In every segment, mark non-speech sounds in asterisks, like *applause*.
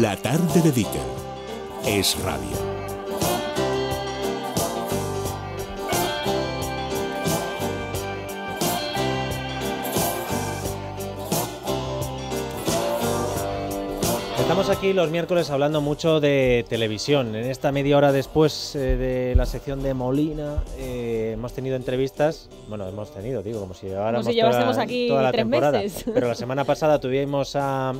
La tarde de es radio. Estamos aquí los miércoles hablando mucho de televisión. En esta media hora después eh, de la sección de Molina eh, hemos tenido entrevistas. Bueno, hemos tenido, digo, como si lleváramos aquí la temporada. Pero la semana pasada tuvimos a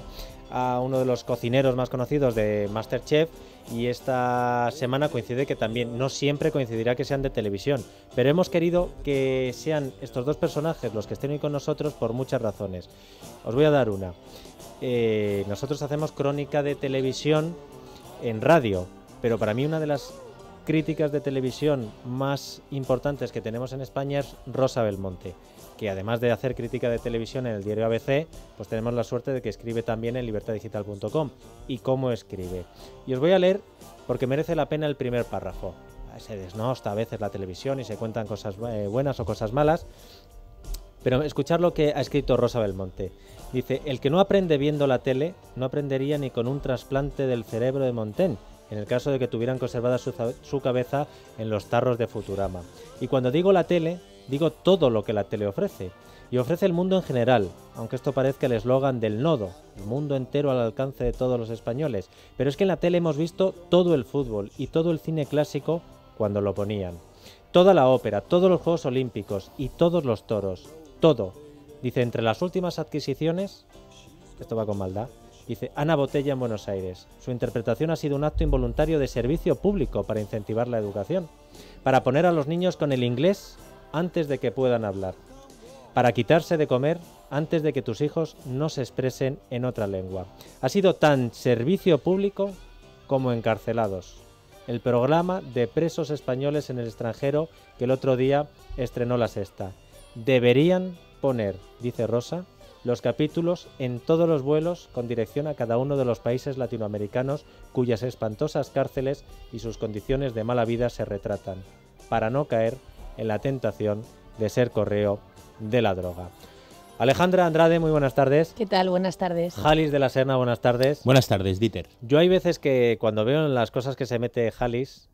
a uno de los cocineros más conocidos de Masterchef y esta semana coincide que también no siempre coincidirá que sean de televisión, pero hemos querido que sean estos dos personajes los que estén hoy con nosotros por muchas razones. Os voy a dar una. Eh, nosotros hacemos crónica de televisión en radio, pero para mí una de las críticas de televisión más importantes que tenemos en España es Rosa Belmonte que además de hacer crítica de televisión en el diario ABC, pues tenemos la suerte de que escribe también en libertaddigital.com. ¿Y cómo escribe? Y os voy a leer porque merece la pena el primer párrafo. Se desnosta a veces la televisión y se cuentan cosas eh, buenas o cosas malas. Pero escuchar lo que ha escrito Rosa Belmonte. Dice, el que no aprende viendo la tele no aprendería ni con un trasplante del cerebro de Montaigne, en el caso de que tuvieran conservada su, cabeza en los tarros de Futurama. Y cuando digo la tele, Digo todo lo que la tele ofrece, y ofrece el mundo en general, aunque esto parezca el eslogan del nodo, el mundo entero al alcance de todos los españoles, pero es que en la tele hemos visto todo el fútbol y todo el cine clásico cuando lo ponían. Toda la ópera, todos los Juegos Olímpicos y todos los toros, todo. Dice, entre las últimas adquisiciones, esto va con maldad, dice Ana Botella en Buenos Aires, su interpretación ha sido un acto involuntario de servicio público para incentivar la educación, para poner a los niños con el inglés antes de que puedan hablar, para quitarse de comer antes de que tus hijos no se expresen en otra lengua. Ha sido tan servicio público como encarcelados. El programa de presos españoles en el extranjero que el otro día estrenó la sexta. Deberían poner, dice Rosa, los capítulos en todos los vuelos con dirección a cada uno de los países latinoamericanos cuyas espantosas cárceles y sus condiciones de mala vida se retratan, para no caer en la tentación de ser correo de la droga. Alejandra Andrade, muy buenas tardes. ¿Qué tal? Buenas tardes. Jalis de la Serna, buenas tardes. Buenas tardes, Dieter. Yo hay veces que cuando veo las cosas que se mete Jalis,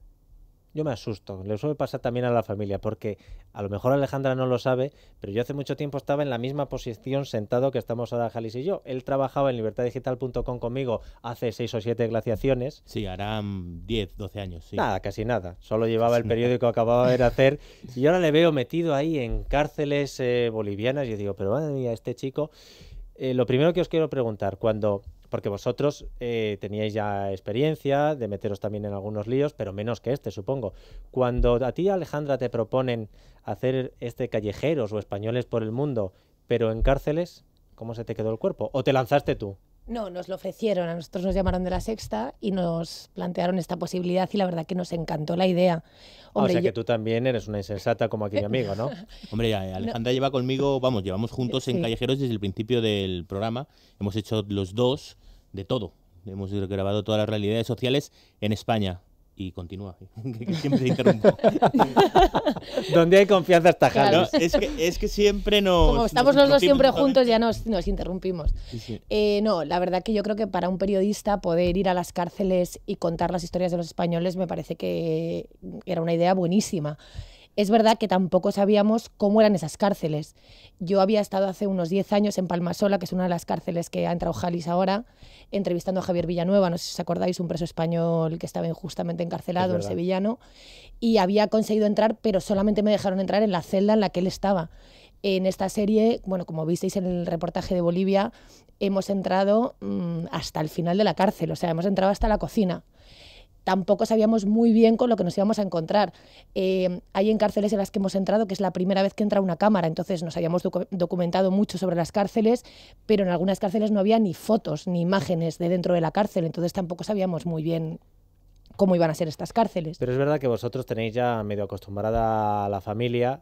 yo me asusto. Le suele pasar también a la familia, porque a lo mejor Alejandra no lo sabe, pero yo hace mucho tiempo estaba en la misma posición sentado que estamos ahora Jalis y yo. Él trabajaba en libertaddigital.com conmigo hace seis o siete glaciaciones. Sí, harán 10, 12 años. Sí. Nada, casi nada. Solo llevaba el periódico, que acababa de *laughs* hacer. Y ahora le veo metido ahí en cárceles eh, bolivianas. Y digo, pero madre mía, este chico. Eh, lo primero que os quiero preguntar, cuando porque vosotros eh, teníais ya experiencia de meteros también en algunos líos, pero menos que este, supongo. Cuando a ti, Alejandra, te proponen hacer este callejeros o españoles por el mundo, pero en cárceles, ¿cómo se te quedó el cuerpo? ¿O te lanzaste tú? No, nos lo ofrecieron, a nosotros nos llamaron de la sexta y nos plantearon esta posibilidad y la verdad que nos encantó la idea. Ah, o sea que tú también eres una insensata como aquel *laughs* amigo, ¿no? Hombre, eh, Alejandra lleva conmigo, vamos, llevamos juntos en Callejeros desde el principio del programa, hemos hecho los dos de todo, hemos grabado todas las realidades sociales en España y continúa, *laughs* que siempre interrumpo. *laughs* Donde hay confianza está claro. es, que, es que siempre nos... Como estamos los dos siempre juntos, ya nos, interrumpimos. Eh, no, la verdad que yo creo que para un periodista poder ir a las cárceles y contar las historias de los españoles me parece que era una idea buenísima. Es verdad que tampoco sabíamos cómo eran esas cárceles. Yo había estado hace unos 10 años en Palmasola, que es una de las cárceles que ha entrado Jalis ahora, entrevistando a Javier Villanueva, no sé si os acordáis, un preso español que estaba injustamente encarcelado, un sevillano, y había conseguido entrar, pero solamente me dejaron entrar en la celda en la que él estaba. En esta serie, bueno, como visteis en el reportaje de Bolivia, hemos entrado mm, hasta el final de la cárcel, o sea, hemos entrado hasta la cocina tampoco sabíamos muy bien con lo que nos íbamos a encontrar. Eh, hay en cárceles en las que hemos entrado que es la primera vez que entra una cámara, entonces nos habíamos documentado mucho sobre las cárceles, pero en algunas cárceles no había ni fotos ni imágenes de dentro de la cárcel, entonces tampoco sabíamos muy bien cómo iban a ser estas cárceles. Pero es verdad que vosotros tenéis ya medio acostumbrada a la familia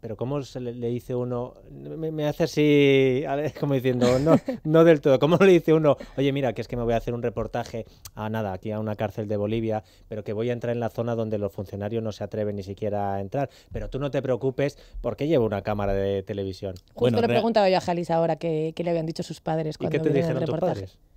pero ¿cómo le, dice uno? Me, hace así, *laughs* como diciendo, no, no del todo. ¿Cómo le dice uno, oye, mira, que es que me voy a hacer un reportaje a nada, aquí a una cárcel de Bolivia, pero que voy a entrar en la zona donde los funcionarios no se atreven ni siquiera a entrar? Pero tú no te preocupes, porque llevo una cámara de televisión? Justo le preguntaba yo a Jalis ahora qué le habían dicho sus padres cuando ¿Y qué te dijeron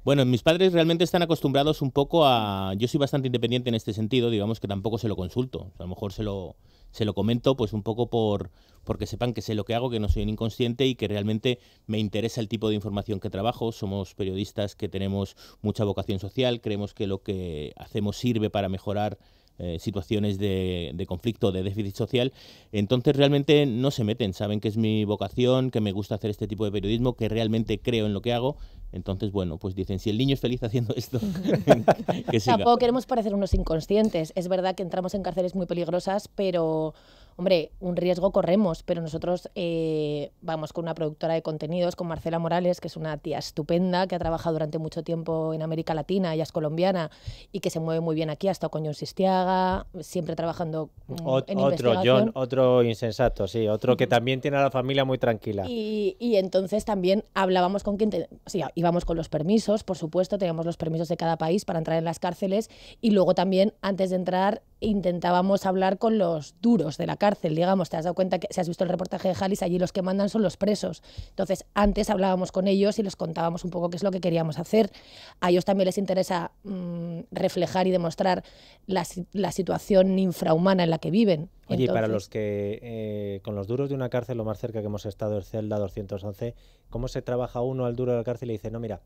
Bueno, mis padres realmente están acostumbrados un poco a... Yo soy bastante independiente en este sentido, digamos que tampoco se lo consulto. a lo mejor se lo se lo comento pues un poco por porque sepan que sé lo que hago, que no soy un inconsciente y que realmente me interesa el tipo de información que trabajo. Somos periodistas que tenemos mucha vocación social, creemos que lo que hacemos sirve para mejorar eh, situaciones de, conflicto, de déficit social, entonces realmente no se meten, saben que es mi vocación, que me gusta hacer este tipo de periodismo, que realmente creo en lo que hago, entonces bueno, pues dicen, si el niño es feliz haciendo esto, *laughs* *laughs* que siga. Tampoco queremos parecer unos inconscientes, es verdad que entramos en cárceles muy peligrosas, pero hombre, un riesgo corremos, pero nosotros eh, vamos con una productora de contenidos, con Marcela Morales, que es una tía estupenda, que ha trabajado durante mucho tiempo en América Latina, ella es colombiana y que se mueve muy bien aquí, ha estado con John Sistiaga, siempre trabajando mm, Ot en Otro John, otro insensato, sí, otro que también tiene a la familia muy tranquila. Y, entonces también hablábamos con quien, sí, íbamos con los permisos, por supuesto, teníamos los permisos de cada país para entrar en las cárceles y luego también antes de entrar intentábamos hablar con los duros de la cárcel, digamos, te has dado cuenta que si has visto el reportaje de Jalis, allí los que mandan son los presos. Entonces, antes hablábamos con ellos y les contábamos un poco qué es lo que queríamos hacer. A ellos también les interesa mm, reflejar y demostrar la, situación infrahumana en la que viven. y para los que eh, con los duros de una cárcel, lo más cerca que hemos estado es Celda 211, ¿cómo se trabaja uno al duro de la cárcel y dice, no, mira,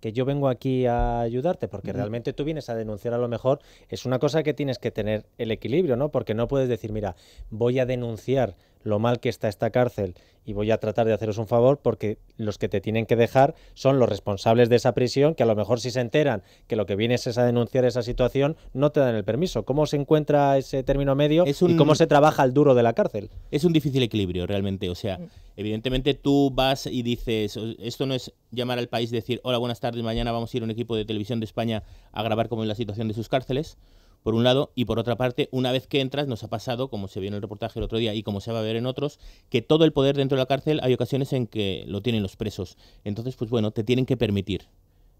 que yo vengo aquí a ayudarte, porque realmente tú vienes a denunciar a lo mejor, es una cosa que tienes que tener el equilibrio, ¿no? Porque no puedes decir, mira, voy a denunciar lo mal que está esta cárcel y voy a tratar de haceros un favor porque los que te tienen que dejar son los responsables de esa prisión que a lo mejor si se enteran que lo que vienes es a denunciar esa situación no te dan el permiso. ¿Cómo se encuentra ese término medio es y cómo se trabaja el duro de la cárcel? Es un difícil equilibrio realmente, o sea, mm. evidentemente tú vas y dices, esto no es llamar al país decir, hola, buenas tardes, mañana vamos a ir un equipo de televisión de España a grabar cómo es la situación de sus cárceles por un lado, y por otra parte, una vez que entras, nos ha pasado, como se vio en el reportaje el otro día y como se va a ver en otros, que todo el poder dentro de la cárcel hay ocasiones en que lo tienen los presos. Entonces, pues bueno, te tienen que permitir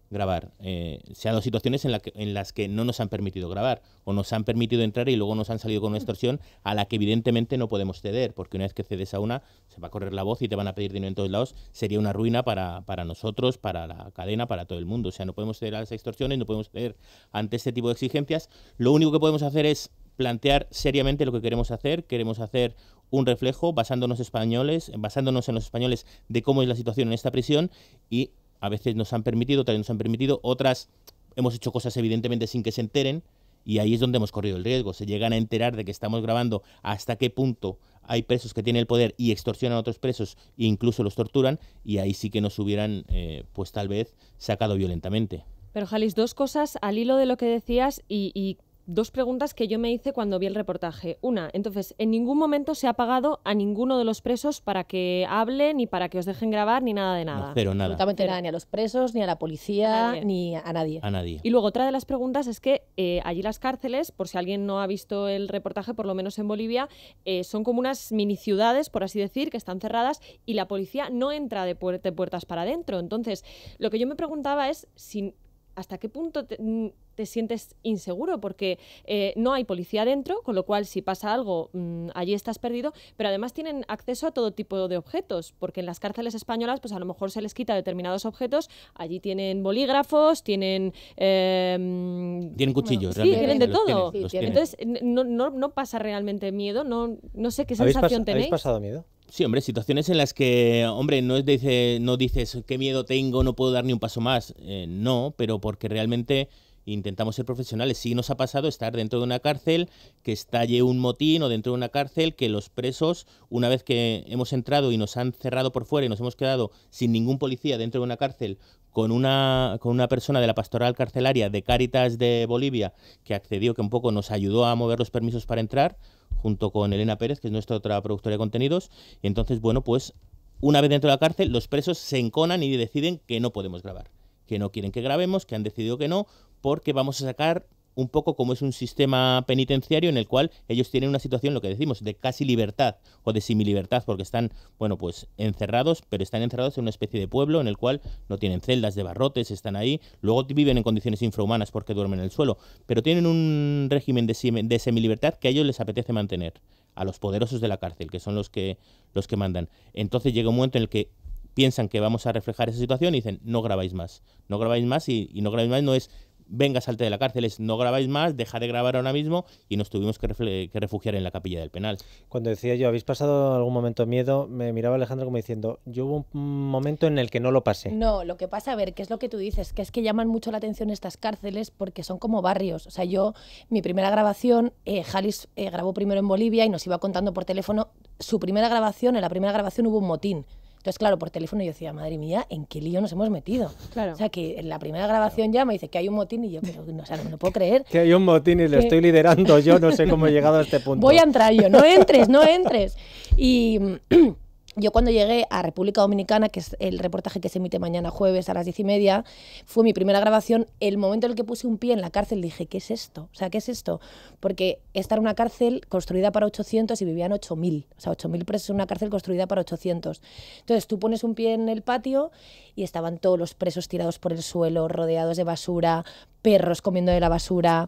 grabar. Eh, se han situaciones en, la en, las que no nos han permitido grabar o nos han permitido entrar y luego nos han salido con una mm. extorsión a la que evidentemente no podemos ceder, porque una vez que cedes a una se va a correr la voz y te van a pedir dinero en todos lados. Sería una ruina para, para nosotros, para la cadena, para todo el mundo. O sea, no podemos ceder a las extorsiones, no podemos ceder ante este tipo de exigencias. Lo único que podemos hacer es plantear seriamente lo que queremos hacer. Queremos hacer un reflejo basándonos españoles, basándonos en los españoles de cómo es la situación en esta prisión y a veces nos han permitido, otras nos han permitido, otras hemos hecho cosas evidentemente sin que se enteren y ahí es donde hemos corrido el riesgo. Se llegan a enterar de que estamos grabando hasta qué punto hay presos que tienen el poder y extorsionan a otros presos e incluso los torturan y ahí sí que nos hubieran, eh, pues tal vez, sacado violentamente. Pero Jalis, dos cosas al hilo de lo que decías y dos preguntas que yo me hice cuando vi el reportaje. Una, entonces, en ningún momento se ha pagado a ninguno de los presos para que hable, ni para que os dejen grabar, ni nada de nada. pero nada. nada, ni a los presos, ni a la policía, ni a nadie. A nadie. Y luego, otra de las preguntas es que eh, allí las cárceles, por si alguien no ha visto el reportaje, por lo menos en Bolivia, eh, son como unas mini ciudades, por así decir, que están cerradas y la policía no entra de, puertas para adentro. Entonces, lo que yo me preguntaba es si hasta qué punto mm, te sientes inseguro porque eh, no hay policía dentro, con lo cual si pasa algo mm, allí estás perdido, pero además tienen acceso a todo tipo de objetos, porque en las cárceles españolas pues a lo mejor se les quita determinados objetos, allí tienen bolígrafos, tienen... Em, tienen cuchillos, Sí, tienen de todo. Entonces no, pasa realmente miedo, no, no sé qué sensación tenéis. ¿Habéis pasado miedo? Sí, hombre, situaciones en las que, hombre, no, es dice, no dices qué miedo tengo, no puedo dar ni un paso más. Eh, no, pero porque realmente intentamos ser profesionales. Sí nos ha pasado estar dentro de una cárcel, que estalle un motín o dentro de una cárcel, que los presos, una vez que hemos entrado y nos han cerrado por fuera y nos hemos quedado sin ningún policía dentro de una cárcel, con una, con una persona de la pastoral carcelaria de Cáritas de Bolivia, que accedió, que un poco nos ayudó a mover los permisos para entrar, junto con Elena Pérez, que es nuestra otra productora de contenidos. Y entonces, bueno, pues una vez dentro de la cárcel, los presos se enconan y deciden que no podemos grabar que no quieren que grabemos, que han decidido que no, porque vamos a sacar un poco como es un sistema penitenciario en el cual ellos tienen una situación, lo que decimos, de casi libertad o de libertad, porque están, bueno, pues encerrados, pero están encerrados en una especie de pueblo en el cual no tienen celdas de barrotes, están ahí, luego viven en condiciones infrahumanas porque duermen en el suelo, pero tienen un régimen de, de semilibertad que a ellos les apetece mantener, a los poderosos de la cárcel, que son los que, los que mandan. Entonces llega un momento en el que piensan que vamos a reflejar esa situación y dicen, no grabáis más, no grabáis más y, no grabáis más no es venga, salte de la cárcel, es no grabáis más, deja de grabar ahora mismo y nos tuvimos que, refugiar en la capilla del penal. Cuando decía yo, ¿habéis pasado algún momento miedo? Me miraba Alejandro como diciendo, yo hubo un momento en el que no lo pasé. No, lo que pasa, a ver, ¿qué es lo que tú dices? Que es que llaman mucho la atención estas cárceles porque son como barrios. O sea, yo, mi primera grabación, Jalis eh, eh, grabó primero en Bolivia y nos iba contando por teléfono, su primera grabación, en la primera grabación hubo un motín. Entonces, claro, por teléfono yo decía, madre mía, ¿en qué lío nos hemos metido? Claro. O sea, que en la primera grabación ya me dice que hay un motín y yo, no, o no puedo creer. Que hay un motín y lo estoy liderando yo, no sé cómo he llegado a este punto. Voy a entrar yo, no entres, no entres. Y... *clears throat* yo cuando llegué a República Dominicana, que es el reportaje que se emite mañana jueves a las diez y media, fue mi primera grabación. El momento en el que puse un pie en la cárcel dije, ¿qué es esto? O sea, ¿qué es esto? Porque esta era una cárcel construida para 800 y vivían 8.000. O sea, 8.000 presos en una cárcel construida para 800. Entonces tú pones un pie en el patio y estaban todos los presos tirados por el suelo, rodeados de basura, perros comiendo de la basura,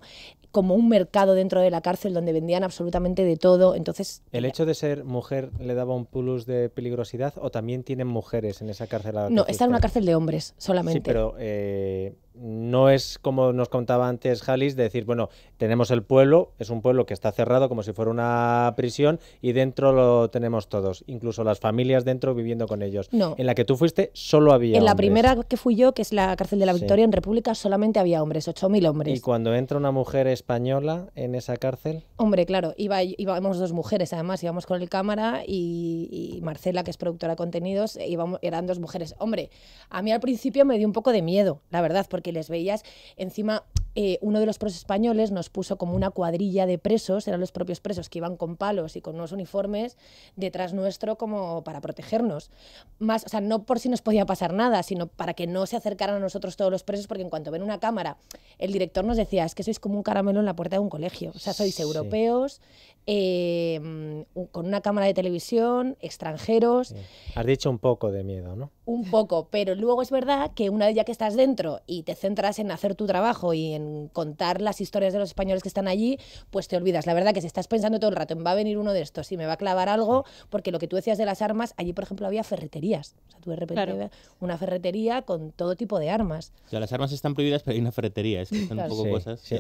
como un mercado dentro de la cárcel donde vendían absolutamente de todo. Entonces, ¿El hecho de ser mujer le daba un plus de peligrosidad o también tienen mujeres en esa cárcel? no, está en una cárcel de hombres solamente. Sí, pero eh, no es como nos contaba antes Jalis, de decir, bueno, tenemos el pueblo, es un pueblo que está cerrado como si fuera una prisión y dentro lo tenemos todos, incluso las familias dentro viviendo con ellos. No. En la que tú fuiste solo había En la primera que fui yo, que es la cárcel de la Victoria en República, solamente había hombres, 8.000 hombres. ¿Y cuando entra una mujer española en esa cárcel? Hombre, claro, iba, íbamos dos mujeres además, íbamos con el cámara y, Marcela, que es productora de contenidos, íbamos, eran dos mujeres. Hombre, a mí al principio me dio un poco de miedo, la verdad, porque que les veías encima eh, uno de los presos españoles nos puso como una cuadrilla de presos, eran los propios presos que iban con palos y con unos uniformes detrás nuestro como para protegernos. Más, o sea, no por si nos podía pasar nada, sino para que no se acercaran a nosotros todos los presos, porque en cuanto ven una cámara, el director nos decía, es que sois como un caramelo en la puerta de un colegio, o sea, sois europeos, eh, con una cámara de televisión, extranjeros. Has dicho un poco de miedo, ¿no? Un poco, pero luego es verdad que una vez ya que estás dentro y te centras en hacer tu trabajo y en contar las historias de los españoles que están allí, pues te olvidas. La verdad que si estás pensando todo el rato en va a venir uno de estos y me va a clavar algo, porque lo que tú decías de las armas, allí por ejemplo había ferreterías. O sea, una ferretería con todo tipo de armas. las armas están prohibidas, pero hay una ferretería.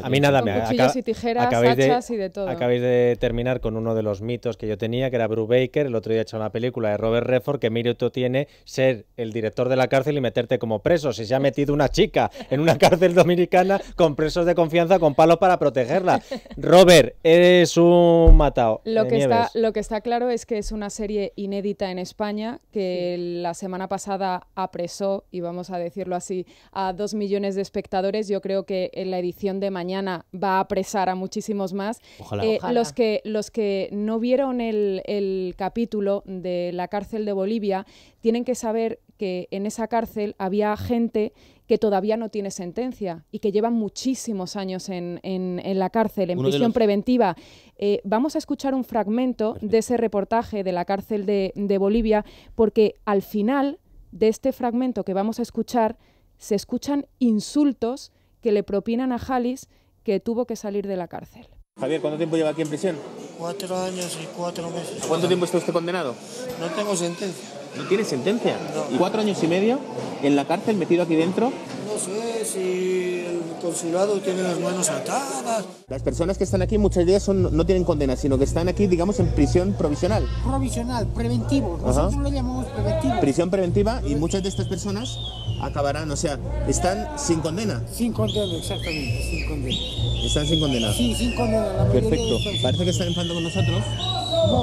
A mí nada me cuchillos y tijeras, hachas y de todo. Acabéis de terminar con uno de los mitos que yo tenía, que era Baker, El otro día he hecho una película de Robert Redford que tú tiene ser el director de la cárcel y meterte como preso. Si se ha metido una chica en una *laughs* cárcel dominicana con presos de confianza con palos para protegerla. *laughs* Robert, eres un matado. Lo, que está, lo que está claro es que es una serie inédita en España que la semana pasada apresó, y vamos a decirlo así, a dos millones de espectadores. Yo creo que en la edición de mañana va a apresar a muchísimos más. Ojalá, eh, Los, que, los que no vieron el, el capítulo de la cárcel de Bolivia tienen que saber que en esa cárcel había gente que todavía no tiene sentencia y que lleva muchísimos años en, la cárcel, en prisión preventiva. Eh, vamos a escuchar un fragmento de ese reportaje de la cárcel de, Bolivia, porque al final de este fragmento que vamos a escuchar se escuchan insultos que le propinan a Jalis que tuvo que salir de la cárcel. Javier, ¿cuánto tiempo lleva aquí en prisión? Cuatro años y cuatro meses. cuánto tiempo está usted condenado? No tengo sentencia. ¿No tiene sentencia? cuatro años y medio en la cárcel metido aquí dentro? No sé si el consulado tiene las manos atadas. Las personas que están aquí muchas de son, no tienen condena, sino que están aquí, digamos, en prisión provisional. Provisional, preventivo. Nosotros lo llamamos preventivo. Prisión preventiva y muchas de estas personas acabarán, o sea, están sin condena. Sin condena, exactamente, sin condena. Están sin condena. Sí, sin condena. Perfecto. Parece que están enfadando con nosotros.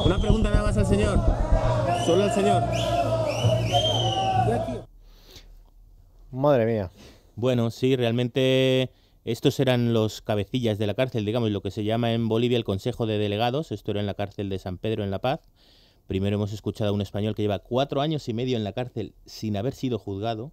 Una pregunta nada más al señor. Solo el Señor. Madre mía. Bueno, sí, realmente estos eran los cabecillas de la cárcel, digamos, lo que se llama en Bolivia el Consejo de Delegados. Esto era en la cárcel de San Pedro en La Paz. Primero hemos escuchado a un español que lleva cuatro años y medio en la cárcel sin haber sido juzgado,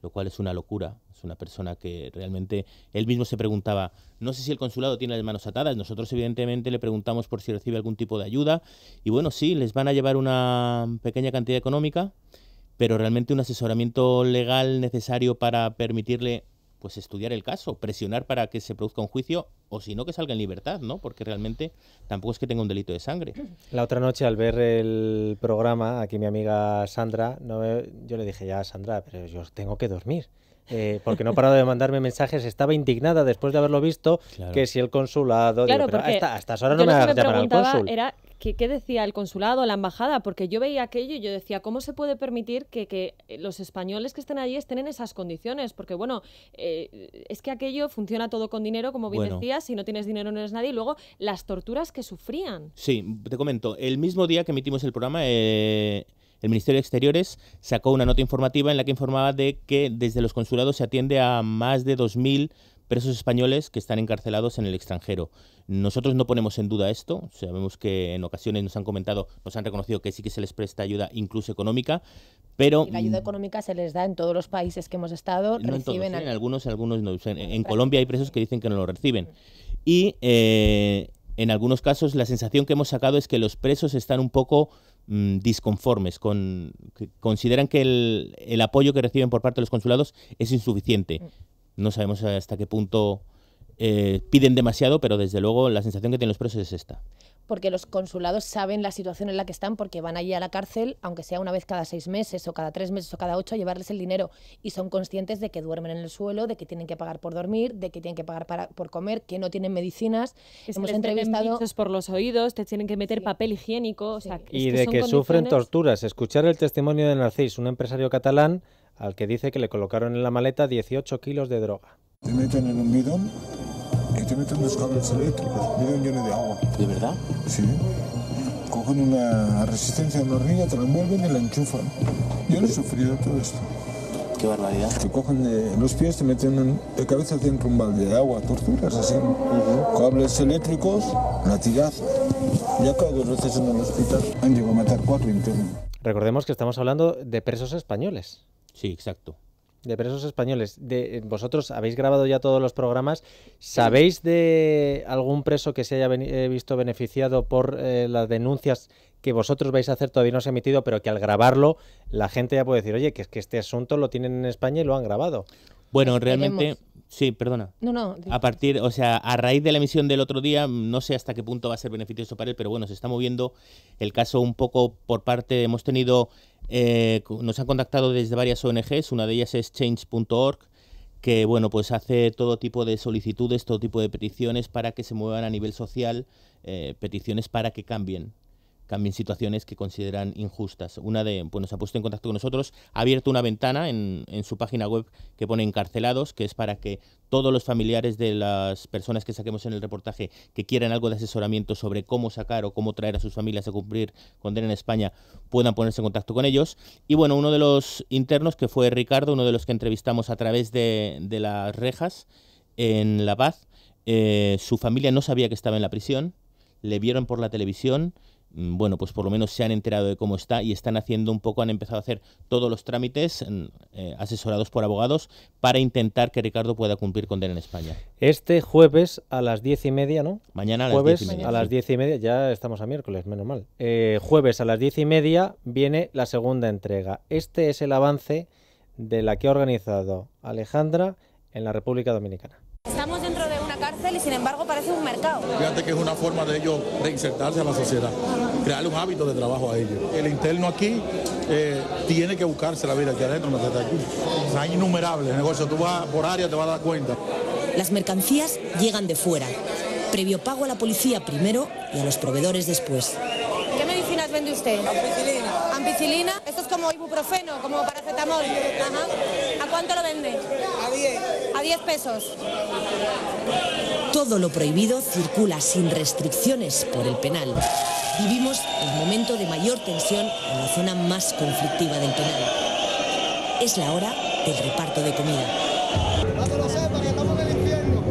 lo cual es una locura es una persona que realmente él mismo se preguntaba, no sé si el consulado tiene las manos atadas, nosotros evidentemente le preguntamos por si recibe algún tipo de ayuda y bueno, sí, les van a llevar una pequeña cantidad económica, pero realmente un asesoramiento legal necesario para permitirle pues estudiar el caso, presionar para que se produzca un juicio o si no que salga en libertad, ¿no? Porque realmente tampoco es que tenga un delito de sangre. *clears throat* La otra noche al ver el programa, aquí mi amiga Sandra, no yo le dije ya Sandra, pero yo tengo que dormir. Eh, porque no paraba parado de mandarme mensajes, estaba indignada después de haberlo visto, que si el consulado... hasta, hasta, ahora no me, me Era ¿Qué, decía el consulado, la embajada? Porque yo veía aquello y yo decía, ¿cómo se puede permitir que, eh, los españoles que estén allí estén en esas condiciones? Porque, bueno, eh, es que aquello funciona todo con dinero, como bien decías, si no tienes dinero no eres nadie. Y luego, las torturas que sufrían. Sí, te comento, el mismo día que emitimos el programa... Eh, el Ministerio de Exteriores sacó una nota informativa en la que informaba de que desde los consulados se atiende a más de 2.000 presos españoles que están encarcelados en el extranjero. Nosotros no ponemos en duda esto, sabemos que en ocasiones nos han comentado, nos han reconocido que sí que se les presta ayuda incluso económica, pero... la ayuda mm, económica se les da en todos los países que hemos estado, reciben... En, en algunos, algunos Colombia hay presos que dicen que no lo reciben. Y eh, en algunos casos la sensación que hemos sacado es que los presos están un poco mm, disconformes, con, que consideran que el, el, apoyo que reciben por parte de los consulados es insuficiente. Mm. No sabemos hasta qué punto eh, piden demasiado, pero desde luego la sensación que tienen los presos es esta. Porque los consulados saben la situación en la que están porque van allí a la cárcel, aunque sea una vez cada seis meses o cada tres meses o cada ocho, a llevarles el dinero y son conscientes de que duermen en el suelo, de que tienen que pagar por dormir, de que tienen que pagar para, por comer, que no tienen medicinas. Es Hemos entrevistado por los oídos, te tienen que meter papel higiénico. y de que, sufren torturas. Escuchar el testimonio de Narcís, un empresario catalán al que dice que le colocaron en la maleta 18 kilos de droga. Te meten en un bidón y te meten los cables eléctricos, bidón lleno de agua. ¿De verdad? Sí. Cogen una resistencia en la hornilla, te la envuelven y la enchufan. Yo lo he sufrido todo esto. Qué barbaridad. Te cogen de los pies, te meten de cabeza dentro un balde de agua, torturas así. Cables eléctricos, latigazo. Ya cada dos veces en el hospital han llegado a matar cuatro internos. Recordemos que estamos hablando de presos españoles. Sí, exacto. De presos españoles. De, eh, vosotros habéis grabado ya todos los programas. ¿Sabéis de algún preso que se haya eh, visto beneficiado por eh, las denuncias que vosotros vais a hacer? Todavía no se ha emitido, pero que al grabarlo la gente ya puede decir, oye, que es que este asunto lo tienen en España y lo han grabado. Bueno, realmente Sí, perdona. No, no. A partir, o sea, a raíz de la emisión del otro día, no sé hasta qué punto va a ser beneficioso para él, pero bueno, se está moviendo el caso un poco por parte. Hemos tenido, eh, nos han contactado desde varias ONGs, una de ellas es Change.org, que bueno, pues hace todo tipo de solicitudes, todo tipo de peticiones para que se muevan a nivel social, eh, peticiones para que cambien cambien situaciones que consideran injustas. Una de, bueno nos ha puesto en contacto con nosotros, ha abierto una ventana en, su página web que pone encarcelados, que es para que todos los familiares de las personas que saquemos en el reportaje que quieran algo de asesoramiento sobre cómo sacar o cómo traer a sus familias a cumplir condena en España puedan ponerse en contacto con ellos. Y bueno, uno de los internos, que fue Ricardo, uno de los que entrevistamos a través de, las rejas en La Paz, eh, su familia no sabía que estaba en la prisión, le vieron por la televisión, Mm, bueno, pues por lo menos se han enterado de cómo está y están haciendo un poco, han empezado a hacer todos los trámites mm, eh, asesorados por abogados para intentar que Ricardo pueda cumplir condena en España. Este jueves a las diez y media, ¿no? Mañana a jueves las diez y media. a las diez y media, ya estamos a miércoles, menos mal. Eh, jueves a las diez y media viene la segunda entrega. Este es el avance de la que ha organizado Alejandra en la República Dominicana y sin embargo parece un mercado. Fíjate que es una forma de ellos reinsertarse a la sociedad, crear un hábito de trabajo a ellos. El interno aquí eh, tiene que buscarse la vida aquí adentro, no está aquí. hay innumerables negocio, tú vas por área, te vas a dar cuenta. Las mercancías llegan de fuera, previo pago a la policía primero y a los proveedores después vende usted? Ampicilina. Ampicilina, esto es como ibuprofeno, como paracetamol. ¿A cuánto lo vende? A 10. A 10 pesos. Todo lo prohibido circula sin restricciones por el penal. Vivimos el momento de mayor tensión en la zona más conflictiva del penal. Es la hora del reparto de comida. estamos en el infierno.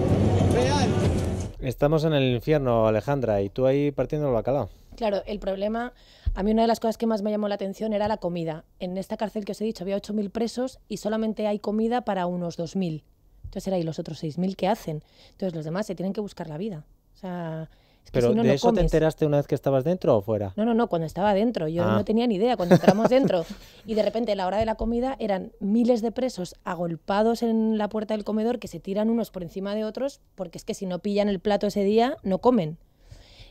Estamos en el infierno, Alejandra, y tú ahí partiendo el bacalao. Claro, el problema, a mí una de las cosas que más me llamó la atención era la comida. En esta cárcel que os he dicho había 8.000 presos y solamente hay comida para unos 2.000. Entonces era, ¿y los otros 6.000 qué hacen? Entonces los demás se tienen que buscar la vida. O sea, ¿Pero no, de eso te enteraste una vez que estabas dentro o fuera? No, no, no, cuando estaba dentro. Yo ah. no tenía ni idea cuando entramos dentro. Y de repente, a la hora de la comida, eran miles de presos agolpados en la puerta del comedor que se tiran unos por encima de otros porque es que si no pillan el plato ese día, no comen.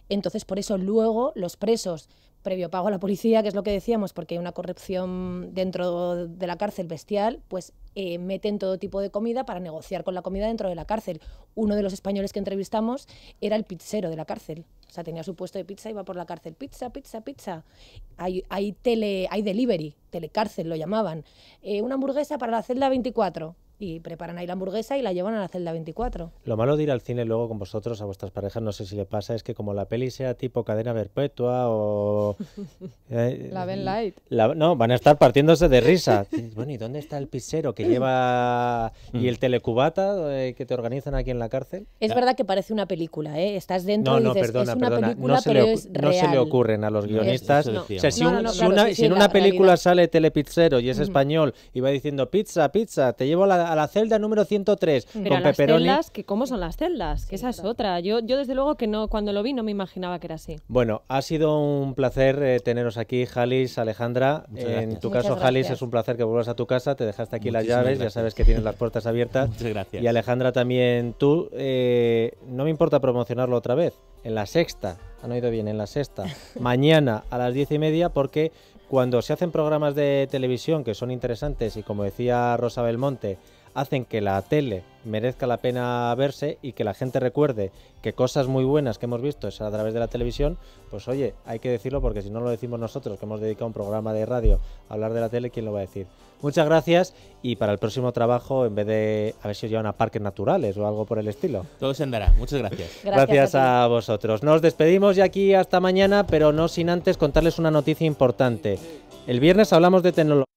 Entonces, por eso luego los presos, previo pago a la policía, que es lo que decíamos, porque hay una corrupción dentro de la cárcel bestial, pues eh, meten todo tipo de comida para negociar con la comida dentro de la cárcel. Uno de los españoles que entrevistamos era el pizzero de la cárcel. O sea, tenía su puesto de pizza, y iba por la cárcel, pizza, pizza, pizza. Hay, tele, hay delivery, telecárcel lo llamaban. Eh, una hamburguesa para la celda 24 y preparan ahí la hamburguesa y la llevan a la celda 24. Lo malo de ir al cine luego con vosotros, a vuestras parejas, no sé si le pasa, es que como la peli sea tipo cadena perpetua o... *laughs* Eh, la ven Light. no, van a estar partiéndose de risa. bueno, ¿y dónde está el pizzero que lleva... Mm. y el telecubata eh, que te organizan aquí en la cárcel? Es verdad que parece una película, ¿eh? Estás dentro no, y dices, es una película, no se le No se le ocurren a los guionistas. o sea, si, en una película sale telepizzero y es español y va diciendo pizza, pizza, te llevo a la a la celda número 103 Pero con que ¿cómo son las celdas? que esa es otra. Yo, yo desde luego que no cuando lo vi no me imaginaba que era así. Bueno, ha sido un placer eh, teneros aquí, Jalis, Alejandra. en tu caso, Jalis, es un placer que vuelvas a tu casa. Te dejaste aquí las llaves, ya sabes que tienes las puertas abiertas. *laughs* Muchas gracias. Y Alejandra también, tú, eh, no me importa promocionarlo otra vez en la sexta, han oído bien, en la sexta, *laughs* mañana a las diez y media, porque cuando se hacen programas de televisión que son interesantes y como decía Rosa Belmonte, hacen que la tele merezca la pena verse y que la gente recuerde que cosas muy buenas que hemos visto es a través de la televisión, pues oye, hay que decirlo porque si no lo decimos nosotros, que hemos dedicado un programa de radio a hablar de la tele, ¿quién lo va a decir? Muchas gracias y para el próximo trabajo, en vez de a ver si os llevan a parques naturales o algo por el estilo. Todo se andará, muchas gracias. gracias, a, a, vosotros. Nos despedimos de aquí hasta mañana, pero no sin antes contarles una noticia importante. El viernes hablamos de tecnología.